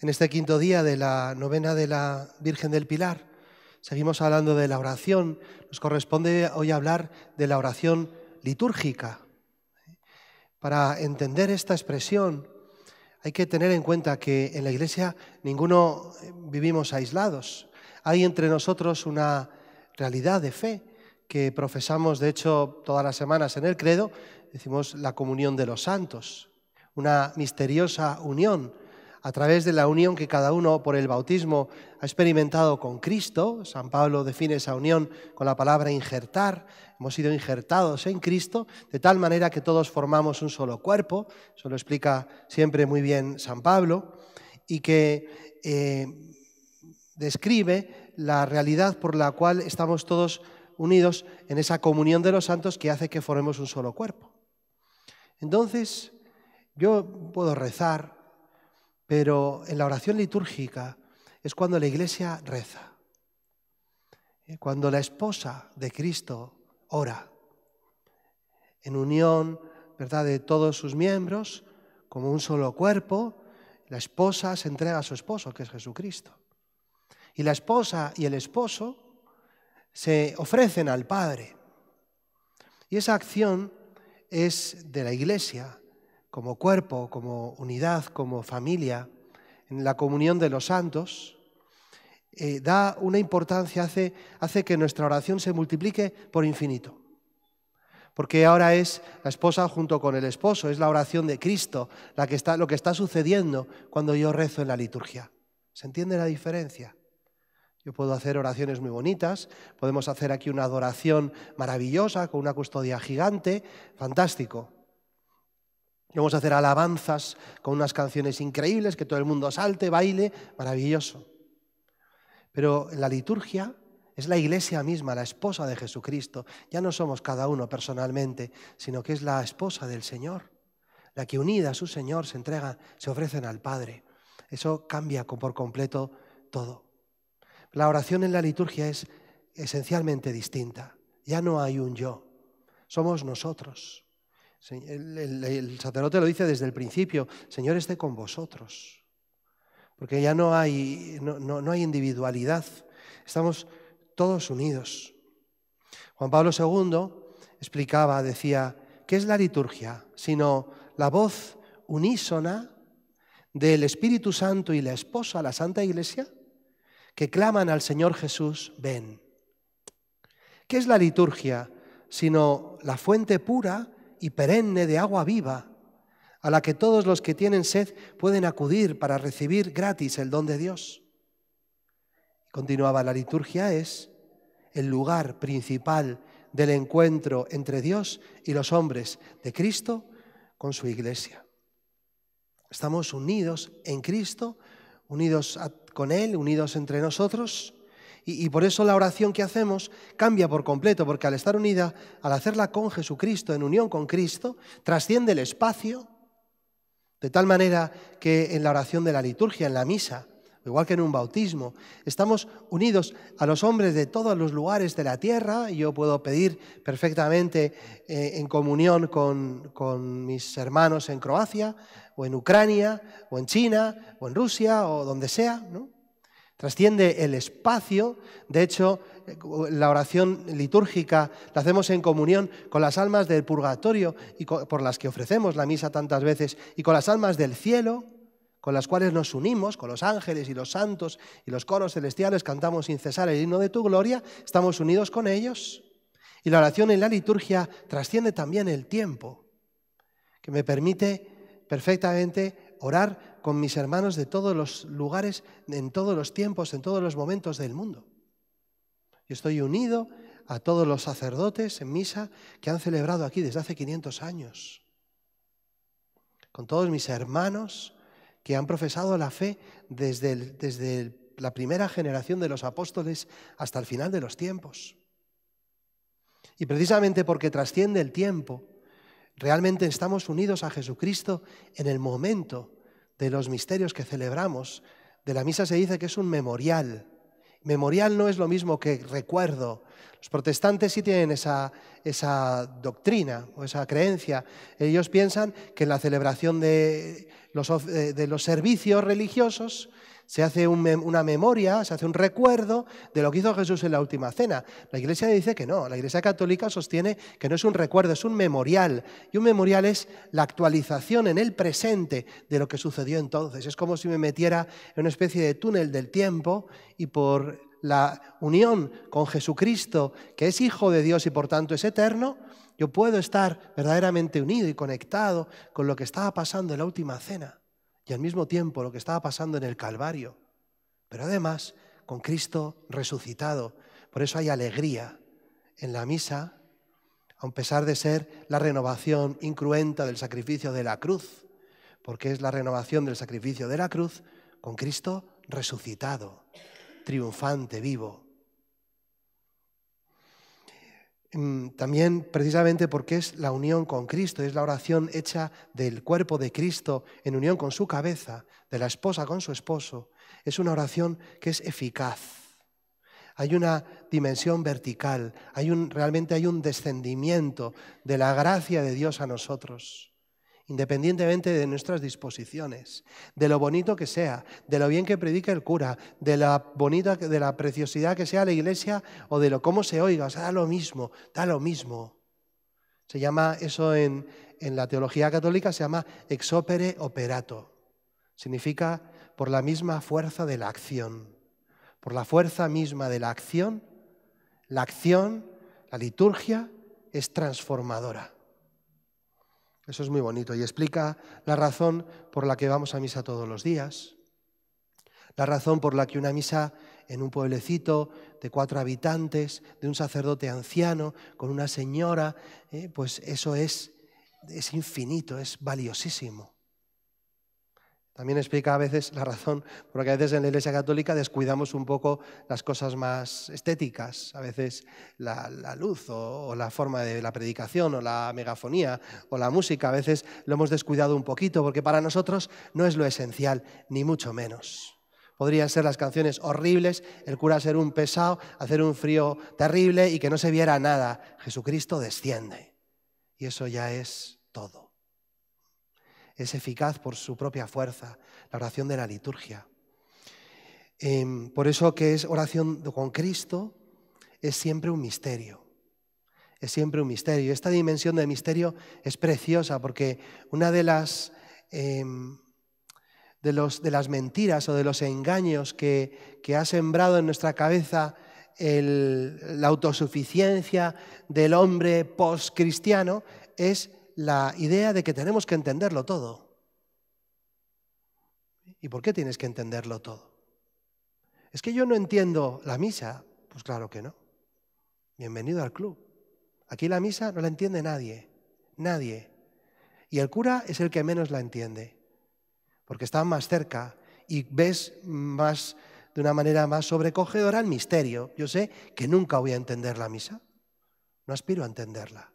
en este quinto día de la novena de la Virgen del Pilar. Seguimos hablando de la oración. Nos corresponde hoy hablar de la oración litúrgica. Para entender esta expresión hay que tener en cuenta que en la Iglesia ninguno eh, vivimos aislados. Hay entre nosotros una realidad de fe que profesamos, de hecho, todas las semanas en el credo, decimos la comunión de los santos, una misteriosa unión a través de la unión que cada uno por el bautismo ha experimentado con Cristo. San Pablo define esa unión con la palabra injertar. Hemos sido injertados en Cristo de tal manera que todos formamos un solo cuerpo. Eso lo explica siempre muy bien San Pablo y que eh, describe la realidad por la cual estamos todos unidos en esa comunión de los santos que hace que formemos un solo cuerpo. Entonces, yo puedo rezar pero en la oración litúrgica es cuando la iglesia reza, eh, cuando la esposa de Cristo ora, en unión ¿verdad? de todos sus miembros, como un solo cuerpo, la esposa se entrega a su esposo, que es Jesucristo. Y la esposa y el esposo se ofrecen al Padre. Y esa acción es de la Iglesia, como cuerpo, como unidad, como familia, en la comunión de los santos, eh, da una importancia, hace, que nuestra oración se multiplique por infinito. Porque ahora es la esposa junto con el esposo, es la oración de Cristo la que lo que está sucediendo cuando yo rezo en la liturgia. ¿Se entiende la diferencia? Yo puedo hacer oraciones muy bonitas, podemos hacer aquí una adoración maravillosa con una custodia gigante, fantástico. Vamos a hacer alabanzas con unas canciones increíbles, que todo el mundo salte, baile, maravilloso. Pero la liturgia es la iglesia misma, la esposa de Jesucristo. Ya no somos cada uno personalmente, sino que es la esposa del Señor, la que unida a su Señor se entrega, se ofrecen al Padre. Eso cambia por completo todo. La oración en la liturgia es esencialmente distinta. Ya no hay un yo, somos nosotros. El, el, sacerdote lo dice desde el principio, Señor esté con vosotros, porque ya no hay, no, no hay individualidad, estamos todos unidos. Juan Pablo II explicaba, decía, ¿qué es la liturgia? Sino la voz unísona del Espíritu Santo y la esposa, la Santa Iglesia, que claman al Señor Jesús, ven. ¿Qué es la liturgia? Sino la fuente pura y perenne de agua viva, a la que todos los que tienen sed pueden acudir para recibir gratis el don de Dios. Continuaba, la liturgia es el lugar principal del encuentro entre Dios y los hombres, de Cristo con su iglesia. Estamos unidos en Cristo, unidos con Él, unidos entre nosotros y, por eso la oración que hacemos cambia por completo, porque al estar unida, al hacerla con Jesucristo, en unión con Cristo, trasciende el espacio, de tal manera que en la oración de la liturgia, en la misa, igual que en un bautismo, estamos unidos a los hombres de todos los lugares de la tierra. Yo puedo pedir perfectamente eh, en comunión con, con mis hermanos en Croacia, o en Ucrania, o en China, o en Rusia, o donde sea, ¿no? Trasciende el espacio. De hecho, la oración litúrgica la hacemos en comunión con las almas del purgatorio y por las que ofrecemos la misa tantas veces y con las almas del cielo con las cuales nos unimos, con los ángeles y los santos y los coros celestiales, cantamos sin cesar el himno de tu gloria, estamos unidos con ellos. Y la oración en la liturgia trasciende también el tiempo, que me permite perfectamente orar con mis hermanos de todos los lugares, en todos los tiempos, en todos los momentos del mundo. Yo estoy unido a todos los sacerdotes en misa que han celebrado aquí desde hace 500 años, con todos mis hermanos que han profesado la fe desde, desde la primera generación de los apóstoles hasta el final de los tiempos. Y precisamente porque trasciende el tiempo, realmente estamos unidos a Jesucristo en el momento de los misterios que celebramos, de la misa se dice que es un memorial. Memorial no es lo mismo que recuerdo. Los protestantes sí tienen esa, doctrina o esa creencia. Ellos piensan que en la celebración de de los servicios religiosos se hace una memoria, se hace un recuerdo de lo que hizo Jesús en la última cena. La Iglesia dice que no, la Iglesia católica sostiene que no es un recuerdo, es un memorial. Y un memorial es la actualización en el presente de lo que sucedió entonces. Es como si me metiera en una especie de túnel del tiempo y por la unión con Jesucristo, que es Hijo de Dios y por tanto es eterno, yo puedo estar verdaderamente unido y conectado con lo que estaba pasando en la última cena y al mismo tiempo lo que estaba pasando en el Calvario, pero además con Cristo resucitado. Por eso hay alegría en la misa, a pesar de ser la renovación incruenta del sacrificio de la cruz, porque es la renovación del sacrificio de la cruz con Cristo resucitado, triunfante, vivo. Mm, también precisamente porque es la unión con Cristo, es la oración hecha del cuerpo de Cristo en unión con su cabeza, de la esposa con su esposo, es una oración que es eficaz. Hay una dimensión vertical, hay un, realmente hay un descendimiento de la gracia de Dios a nosotros independientemente de nuestras disposiciones, de lo bonito que sea, de lo bien que predica el cura, de la bonita, de la preciosidad que sea la iglesia o de lo cómo se oiga, o sea, da lo mismo, da lo mismo. Se llama eso en, en la teología católica, se llama ex opere operato. Significa por la misma fuerza de la acción, por la fuerza misma de la acción, la acción, la liturgia es transformadora. Eso es muy bonito y explica la razón por la que vamos a misa todos los días, la razón por la que una misa en un pueblecito de cuatro habitantes, de un sacerdote anciano, con una señora, eh, pues eso es, es infinito, es valiosísimo. También explica a veces la razón porque a veces en la Iglesia Católica descuidamos un poco las cosas más estéticas, a veces la, luz o, la forma de la predicación o la megafonía o la música, a veces lo hemos descuidado un poquito porque para nosotros no es lo esencial, ni mucho menos. Podrían ser las canciones horribles, el cura ser un pesado, hacer un frío terrible y que no se viera nada. Jesucristo desciende y eso ya es todo es eficaz por su propia fuerza, la oración de la liturgia. Em, por eso que es oración con Cristo, es siempre un misterio. Es siempre un misterio. Esta dimensión de misterio es preciosa porque una de las, em, de, los, de las mentiras o de los engaños que, ha sembrado en nuestra cabeza la autosuficiencia del hombre post-cristiano es la idea de que tenemos que entenderlo todo. ¿Y por qué tienes que entenderlo todo? Es que yo no entiendo la misa. Pues claro que no. Bienvenido al club. Aquí la misa no la entiende nadie. Nadie. Y el cura es el que menos la entiende. Porque está más cerca y ves más de una manera más sobrecogedora el misterio. Yo sé que nunca voy a entender la misa. No aspiro a entenderla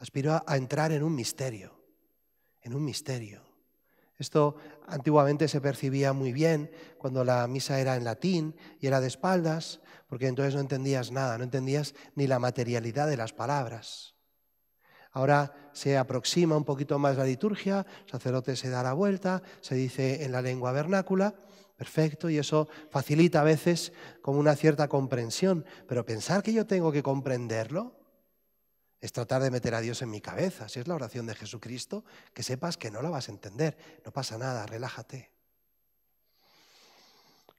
aspiró a entrar en un misterio, en un misterio. Esto antiguamente se percibía muy bien cuando la misa era en latín y era de espaldas, porque entonces no entendías nada, no entendías ni la materialidad de las palabras. Ahora se aproxima un poquito más la liturgia, el sacerdote se da la vuelta, se dice en la lengua vernácula, perfecto, y eso facilita a veces como una cierta comprensión, pero pensar que yo tengo que comprenderlo, es tratar de meter a Dios en mi cabeza. Si es la oración de Jesucristo, que sepas que no la vas a entender. No pasa nada, relájate.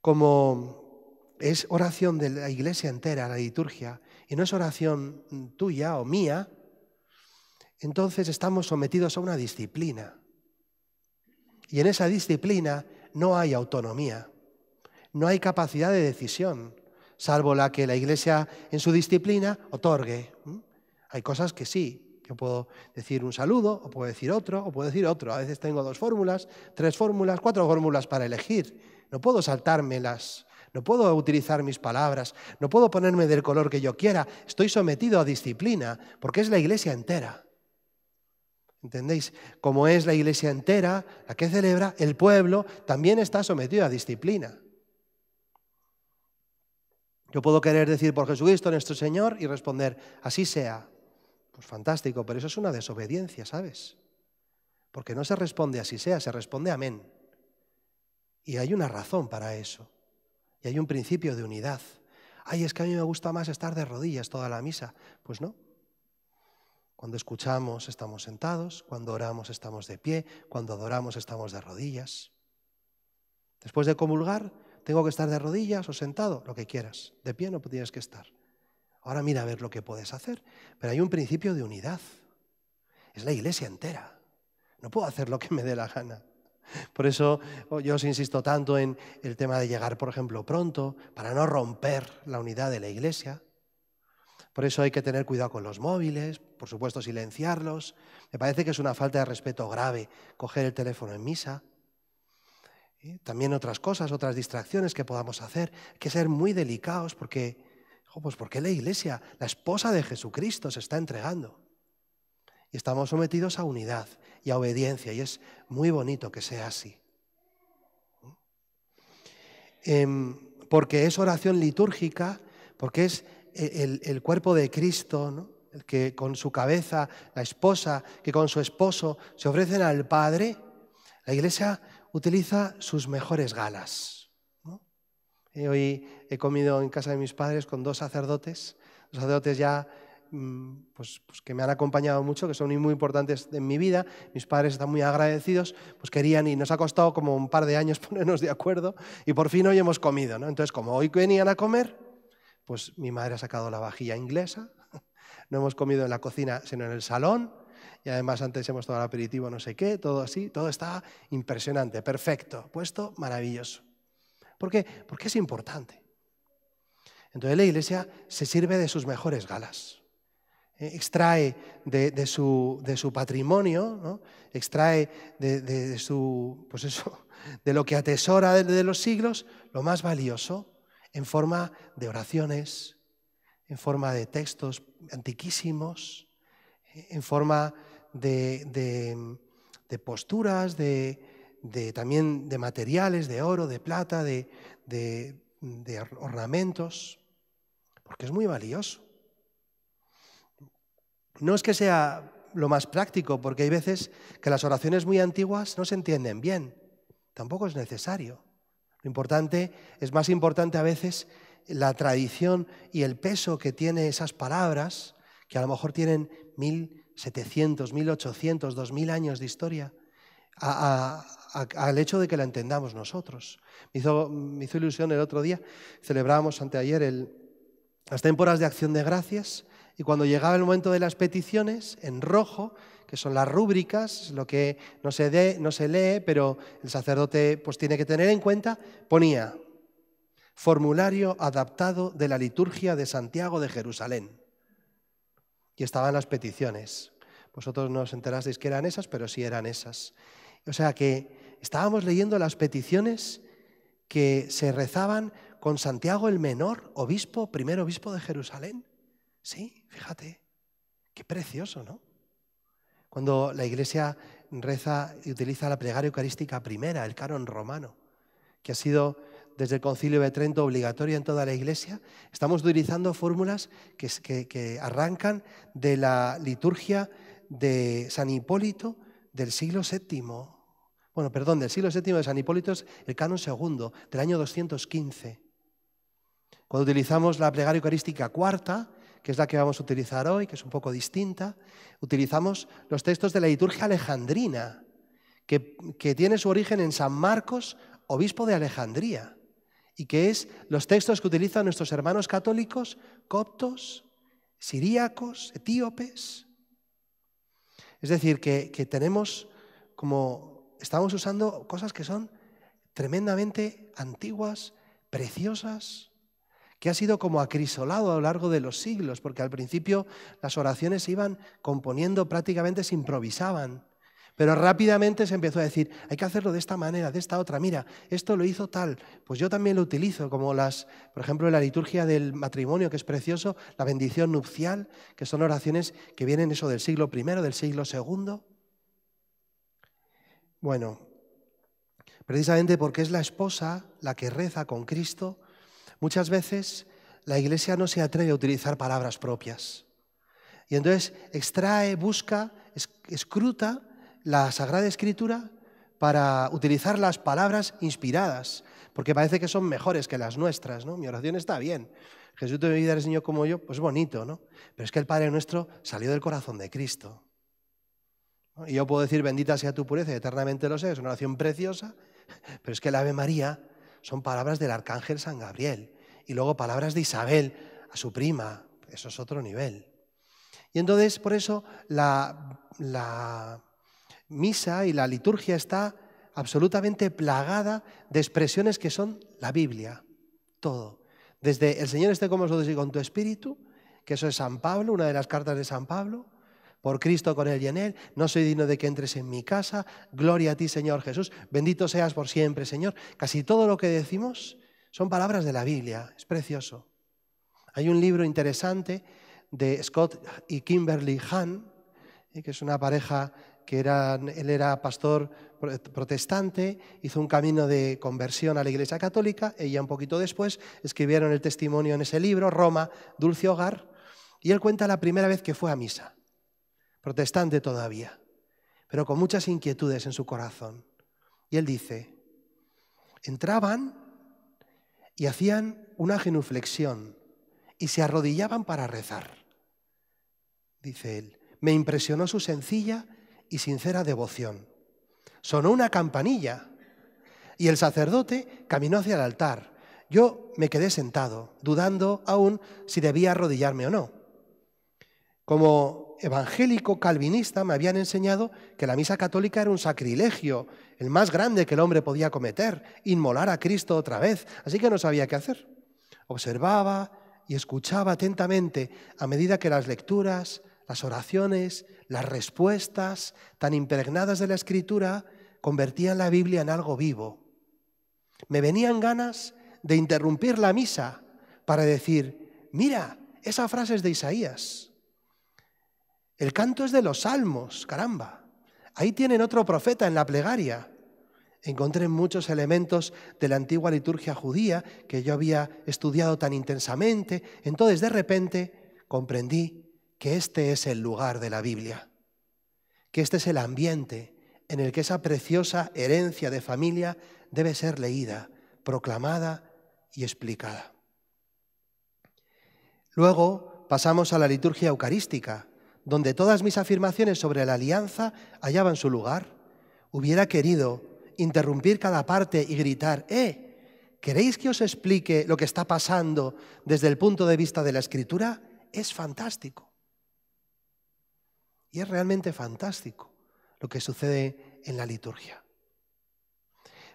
Como es oración de la iglesia entera, la liturgia, y no es oración tuya o mía, entonces estamos sometidos a una disciplina. Y en esa disciplina no hay autonomía, no hay capacidad de decisión, salvo la que la iglesia en su disciplina otorgue. Hay cosas que sí, yo puedo decir un saludo, o puedo decir otro, o puedo decir otro. A veces tengo dos fórmulas, tres fórmulas, cuatro fórmulas para elegir. No puedo saltármelas, no puedo utilizar mis palabras, no puedo ponerme del color que yo quiera. Estoy sometido a disciplina, porque es la iglesia entera. ¿Entendéis? Como es la iglesia entera, la que celebra, el pueblo también está sometido a disciplina. Yo puedo querer decir por Jesucristo nuestro Señor y responder, así sea, pues fantástico, pero eso es una desobediencia, ¿sabes? Porque no se responde así sea, se responde amén. Y hay una razón para eso. Y hay un principio de unidad. Ay, es que a mí me gusta más estar de rodillas toda la misa. Pues no. Cuando escuchamos estamos sentados, cuando oramos estamos de pie, cuando adoramos estamos de rodillas. Después de comulgar, tengo que estar de rodillas o sentado, lo que quieras. De pie no tienes que estar. Ahora mira a ver lo que puedes hacer. Pero hay un principio de unidad. Es la iglesia entera. No puedo hacer lo que me dé la gana. Por eso oh, yo os insisto tanto en el tema de llegar, por ejemplo, pronto, para no romper la unidad de la iglesia. Por eso hay que tener cuidado con los móviles, por supuesto silenciarlos. Me parece que es una falta de respeto grave coger el teléfono en misa. también otras cosas, otras distracciones que podamos hacer. Hay que ser muy delicados porque Oh, pues ¿por qué la iglesia, la esposa de Jesucristo, se está entregando? Y estamos sometidos a unidad y a obediencia, y es muy bonito que sea así. Em, porque es oración litúrgica, porque es e, el, cuerpo de Cristo, el que con su cabeza, la esposa, que con su esposo se ofrecen al Padre, la Iglesia utiliza sus mejores galas. Eh, hoy he comido en casa de mis padres con dos sacerdotes, dos sacerdotes ya mm, pues, pues, que me han acompañado mucho, que son muy importantes en mi vida, mis padres están muy agradecidos, pues querían y nos ha costado como un par de años ponernos de acuerdo y por fin hoy hemos comido, ¿no? Entonces, como hoy venían a comer, pues mi madre ha sacado la vajilla inglesa, no hemos comido en la cocina, sino en el salón, y además antes hemos tomado el aperitivo, no sé qué, todo así, todo está impresionante, perfecto, puesto maravilloso. ¿Por qué? Porque es importante. Entonces la iglesia se sirve de sus mejores galas, eh, extrae de, su, patrimonio, extrae de, su, pues eso, de lo que atesora de, los siglos, lo más valioso en forma de oraciones, en forma de textos antiquísimos, eh, en forma de, posturas, de, de, también de materiales, de oro, de plata, de, de, ornamentos, porque es muy valioso. No es que sea lo más práctico, porque hay veces que las oraciones muy antiguas no se entienden bien. Tampoco es necesario. Lo importante, es más importante a veces la tradición y el peso que tiene esas palabras, que a lo mejor tienen 1700, 1800, 2000 años de historia, a, al hecho de que la entendamos nosotros. Me hizo, ilusión el otro día, celebramos anteayer las temporadas de acción de gracias y cuando llegaba el momento de las peticiones, en rojo, que son las rúbricas, lo que no se, no se lee, pero el sacerdote pues, tiene que tener en cuenta, ponía formulario adaptado de la liturgia de Santiago de Jerusalén. Y estaban las peticiones. Vosotros no os enterasteis que eran esas, pero sí eran esas. O sea que estábamos leyendo las peticiones que se rezaban con Santiago el Menor, obispo, primer obispo de Jerusalén. Sí, fíjate, qué precioso, ¿no? Cuando la iglesia reza y utiliza la plegaria eucarística primera, el canon romano, que ha sido desde el concilio de Trento obligatorio en toda la iglesia, estamos utilizando fórmulas que, que arrancan de la liturgia de San Hipólito del siglo VII bueno, perdón, del siglo VII de San Hipólito es el canon segundo, del año 215. Cuando utilizamos la plegaria eucarística cuarta, que es la que vamos a utilizar hoy, que es un poco distinta, utilizamos los textos de la liturgia alejandrina, que, tiene su origen en San Marcos, obispo de Alejandría, y que es los textos que utilizan nuestros hermanos católicos, coptos, siríacos, etíopes. Es decir, que, que tenemos como estamos usando cosas que son tremendamente antiguas, preciosas, que ha sido como acrisolado a lo largo de los siglos, porque al principio las oraciones se iban componiendo, prácticamente se improvisaban, pero rápidamente se empezó a decir, hay que hacerlo de esta manera, de esta otra, mira, esto lo hizo tal, pues yo también lo utilizo, como las, por ejemplo, la liturgia del matrimonio, que es precioso, la bendición nupcial, que son oraciones que vienen eso del siglo I, del siglo II. Bueno, precisamente porque es la esposa la que reza con Cristo, muchas veces la iglesia no se atreve a utilizar palabras propias. Y entonces extrae, busca, escruta la Sagrada Escritura para utilizar las palabras inspiradas, porque parece que son mejores que las nuestras, ¿no? Mi oración está bien. Jesús te vida eres niño como yo, pues bonito, ¿no? Pero es que el Padre nuestro salió del corazón de Cristo. Y yo puedo decir, bendita sea tu pureza, eternamente lo sé, es una oración preciosa, pero es que el Ave María son palabras del Arcángel San Gabriel y luego palabras de Isabel a su prima, eso es otro nivel. Y entonces, por eso, la, la misa y la liturgia está absolutamente plagada de expresiones que son la Biblia, todo. Desde el Señor esté con vosotros y con tu espíritu, que eso es San Pablo, una de las cartas de San Pablo, por Cristo con Él y en Él. No soy digno de que entres en mi casa. Gloria a ti, Señor Jesús. Bendito seas por siempre, Señor. Casi todo lo que decimos son palabras de la Biblia. Es precioso. Hay un libro interesante de Scott y Kimberly Hahn, eh, que es una pareja que él era pastor protestante, hizo un camino de conversión a la Iglesia Católica, ella un poquito después, escribieron el testimonio en ese libro, Roma, Dulce Hogar, y él cuenta la primera vez que fue a misa protestante todavía, pero con muchas inquietudes en su corazón. Y él dice, entraban y hacían una genuflexión y se arrodillaban para rezar. Dice él, me impresionó su sencilla y sincera devoción. Sonó una campanilla y el sacerdote caminó hacia el altar. Yo me quedé sentado, dudando aún si debía arrodillarme o no. Como evangélico calvinista me habían enseñado que la misa católica era un sacrilegio, el más grande que el hombre podía cometer, inmolar a Cristo otra vez, así que no sabía qué hacer. Observaba y escuchaba atentamente a medida que las lecturas, las oraciones, las respuestas tan impregnadas de la escritura convertían la Biblia en algo vivo. Me venían ganas de interrumpir la misa para decir, mira, esa frase es de Isaías. El canto es de los salmos, caramba. Ahí tienen otro profeta en la plegaria. Encontré muchos elementos de la antigua liturgia judía que yo había estudiado tan intensamente. Entonces, de repente, comprendí que este es el lugar de la Biblia, que este es el ambiente en el que esa preciosa herencia de familia debe ser leída, proclamada y explicada. Luego pasamos a la liturgia eucarística, donde todas mis afirmaciones sobre la alianza hallaban su lugar, hubiera querido interrumpir cada parte y gritar, ¡eh! ¿Queréis que os explique lo que está pasando desde el punto de vista de la escritura? Es fantástico. Y es realmente fantástico lo que sucede en la liturgia.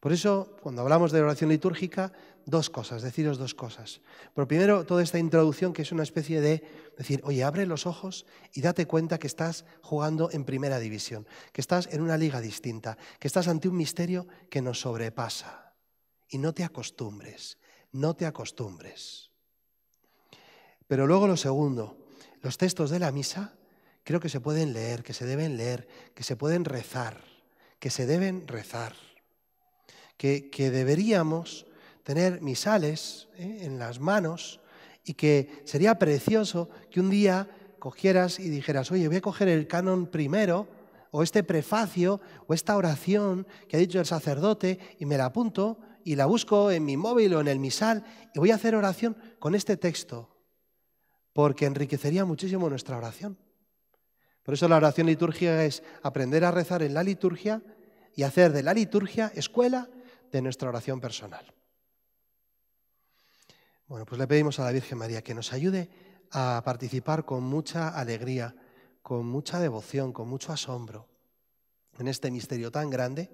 Por eso, cuando hablamos de oración litúrgica, dos cosas, deciros dos cosas. Pero primero, toda esta introducción que es una especie de decir, oye, abre los ojos y date cuenta que estás jugando en primera división, que estás en una liga distinta, que estás ante un misterio que nos sobrepasa. Y no te acostumbres, no te acostumbres. Pero luego lo segundo, los textos de la misa creo que se pueden leer, que se deben leer, que se pueden rezar, que se deben rezar que, deberíamos tener misales ¿eh? en las manos y que sería precioso que un día cogieras y dijeras, oye, voy a coger el canon primero, o este prefacio, o esta oración que ha dicho el sacerdote, y me la apunto y la busco en mi móvil o en el misal, y voy a hacer oración con este texto, porque enriquecería muchísimo nuestra oración. Por eso la oración litúrgica es aprender a rezar en la liturgia y hacer de la liturgia escuela de nuestra oración personal. Bueno, pues le pedimos a la Virgen María que nos ayude a participar con mucha alegría, con mucha devoción, con mucho asombro en este misterio tan grande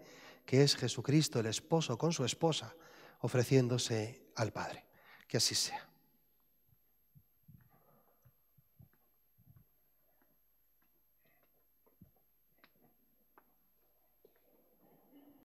que es Jesucristo, el esposo, con su esposa, ofreciéndose al Padre. Que así sea.